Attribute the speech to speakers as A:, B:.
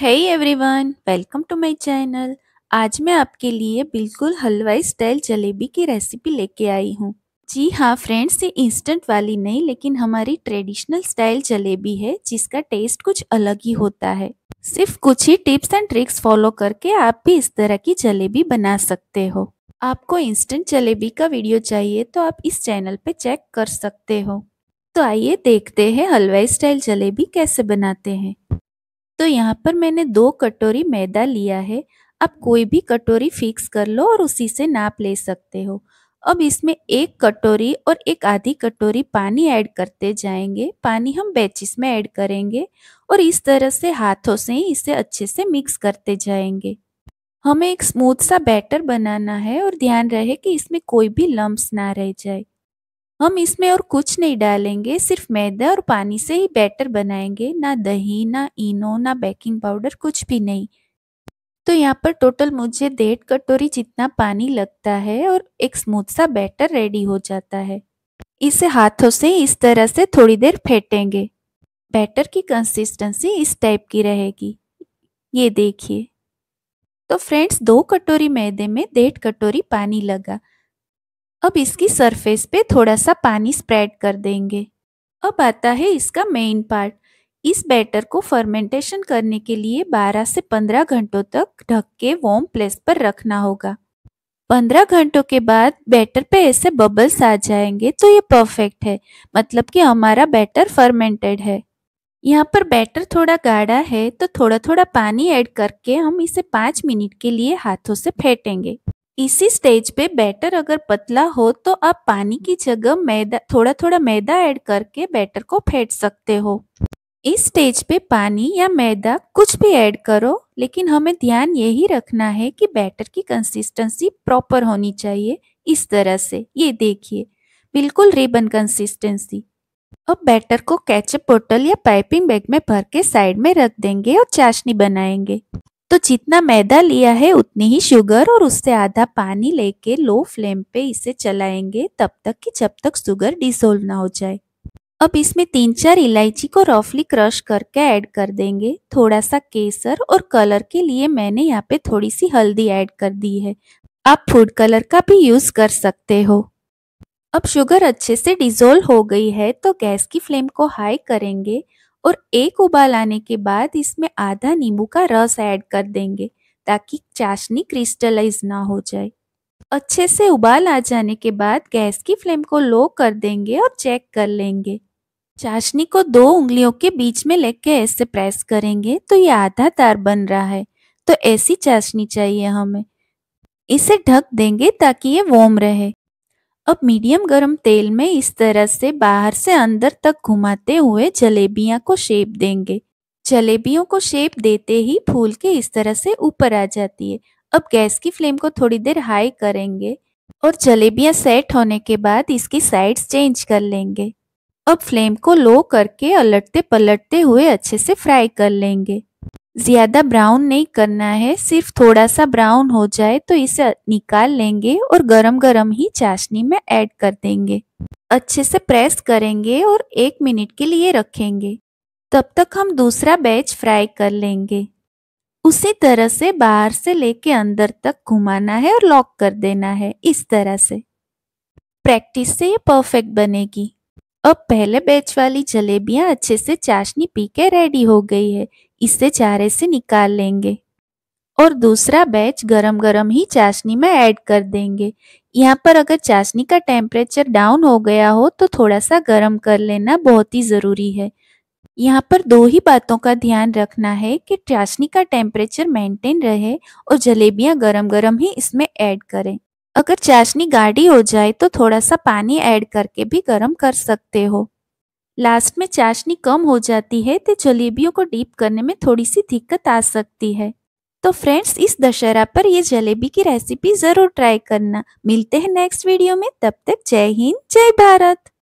A: hey everyone welcome to my channel आज मैं आपके लिए बिल्कुल हलवाई स्टाइल जलेबी की रेसिपी लेके आई हूँ जी हाँ फ्रेंड्स ये इंस्टेंट वाली नहीं लेकिन हमारी ट्रेडिशनल स्टाइल जलेबी है जिसका टेस्ट कुछ अलग ही होता है सिर्फ कुछ ही टिप्स एंड ट्रिक्स फॉलो करके आप भी इस तरह की जलेबी बना सकते हो आपको इंस्टेंट जलेबी का वीडियो चाहिए तो आप इस चैनल पे चेक कर सकते हो तो आइए देखते हैं हलवाई स्टाइल जलेबी कैसे बनाते हैं तो यहाँ पर मैंने दो कटोरी मैदा लिया है आप कोई भी कटोरी फिक्स कर लो और उसी से नाप ले सकते हो अब इसमें एक कटोरी और एक आधी कटोरी पानी ऐड करते जाएंगे पानी हम बैचिस में ऐड करेंगे और इस तरह से हाथों से ही इसे अच्छे से मिक्स करते जाएंगे हमें एक स्मूथ सा बैटर बनाना है और ध्यान रहे कि इसमें कोई भी लम्ब्स ना रह जाए हम इसमें और कुछ नहीं डालेंगे सिर्फ मैदा और पानी से ही बैटर बनाएंगे ना दही ना इनो ना बेकिंग पाउडर कुछ भी नहीं तो यहाँ पर टोटल मुझे डेढ़ कटोरी जितना पानी लगता है और एक स्मूथ सा बैटर रेडी हो जाता है इसे हाथों से इस तरह से थोड़ी देर फेंटेंगे बैटर की कंसिस्टेंसी इस टाइप की रहेगी ये देखिए तो फ्रेंड्स दो कटोरी मैदे में डेढ़ कटोरी पानी लगा अब इसकी सरफेस पे थोड़ा सा पानी स्प्रेड कर देंगे अब आता है इसका मेन पार्ट इस बैटर को फर्मेंटेशन करने के लिए 12 से 15 घंटों तक ढक के वॉम प्लेस पर रखना होगा 15 घंटों के बाद बैटर पे ऐसे बबल्स आ जाएंगे तो ये परफेक्ट है मतलब कि हमारा बैटर फर्मेंटेड है यहाँ पर बैटर थोड़ा गाढ़ा है तो थोड़ा थोड़ा पानी ऐड करके हम इसे पाँच मिनट के लिए हाथों से फेंटेंगे इसी स्टेज पे बैटर अगर पतला हो तो आप पानी की जगह मैदा थोड़ा थोड़ा मैदा ऐड करके बैटर को फेंट सकते हो इस स्टेज पे पानी या मैदा कुछ भी ऐड करो लेकिन हमें ध्यान यही रखना है कि बैटर की कंसिस्टेंसी प्रॉपर होनी चाहिए इस तरह से ये देखिए बिल्कुल रिबन कंसिस्टेंसी अब बैटर को कैचअप बोटल या पाइपिंग बैग में भर के साइड में रख देंगे और चाशनी बनाएंगे तो जितना मैदा लिया है उतनी ही शुगर और उससे आधा पानी लेके लो फ्लेम पे इसे चलाएंगे तब तक कि जब तक शुगर डिसोल्व ना हो जाए अब इसमें तीन चार इलायची को रफली क्रश करके ऐड कर देंगे थोड़ा सा केसर और कलर के लिए मैंने यहाँ पे थोड़ी सी हल्दी ऐड कर दी है आप फूड कलर का भी यूज़ कर सकते हो अब शुगर अच्छे से डिजोल्व हो गई है तो गैस की फ्लेम को हाई करेंगे और एक उबाल आने के बाद इसमें आधा नींबू का रस ऐड कर देंगे ताकि चाशनी क्रिस्टलाइज ना हो जाए अच्छे से उबाल आ जाने के बाद गैस की फ्लेम को लो कर देंगे और चेक कर लेंगे चाशनी को दो उंगलियों के बीच में के ऐसे प्रेस करेंगे तो ये आधा तार बन रहा है तो ऐसी चाशनी चाहिए हमें इसे ढक देंगे ताकि ये वॉर्म रहे अब मीडियम गरम तेल में इस तरह से बाहर से अंदर तक घुमाते हुए जलेबियां को शेप देंगे जलेबियों को शेप देते ही फूल के इस तरह से ऊपर आ जाती है अब गैस की फ्लेम को थोड़ी देर हाई करेंगे और जलेबियां सेट होने के बाद इसकी साइड्स चेंज कर लेंगे अब फ्लेम को लो करके अलटते पलटते हुए अच्छे से फ्राई कर लेंगे ज़्यादा ब्राउन नहीं करना है सिर्फ थोड़ा सा ब्राउन हो जाए तो इसे निकाल लेंगे और गरम गरम ही चाशनी में ऐड कर देंगे अच्छे से प्रेस करेंगे और एक मिनट के लिए रखेंगे तब तक हम दूसरा बैच फ्राई कर लेंगे उसी तरह से बाहर से लेके अंदर तक घुमाना है और लॉक कर देना है इस तरह से प्रैक्टिस से ये परफेक्ट बनेगी अब पहले बैच वाली जलेबियाँ अच्छे से चाशनी पी के रेडी हो गई है इसे चारे से निकाल लेंगे और दूसरा बैच गरम गरम ही चाशनी में ऐड कर देंगे यहाँ पर अगर चाशनी का टेम्परेचर डाउन हो गया हो तो थोड़ा सा गरम कर लेना बहुत ही ज़रूरी है यहाँ पर दो ही बातों का ध्यान रखना है कि चाशनी का टेम्परेचर मेंटेन रहे और जलेबियाँ गरम गरम ही इसमें ऐड करें अगर चाशनी गाढ़ी हो जाए तो थोड़ा सा पानी ऐड करके भी गरम कर सकते हो लास्ट में चाशनी कम हो जाती है तो जलेबियों को डीप करने में थोड़ी सी दिक्कत आ सकती है तो फ्रेंड्स इस दशहरा पर ये जलेबी की रेसिपी ज़रूर ट्राई करना मिलते हैं नेक्स्ट वीडियो में तब तक जय हिंद जय भारत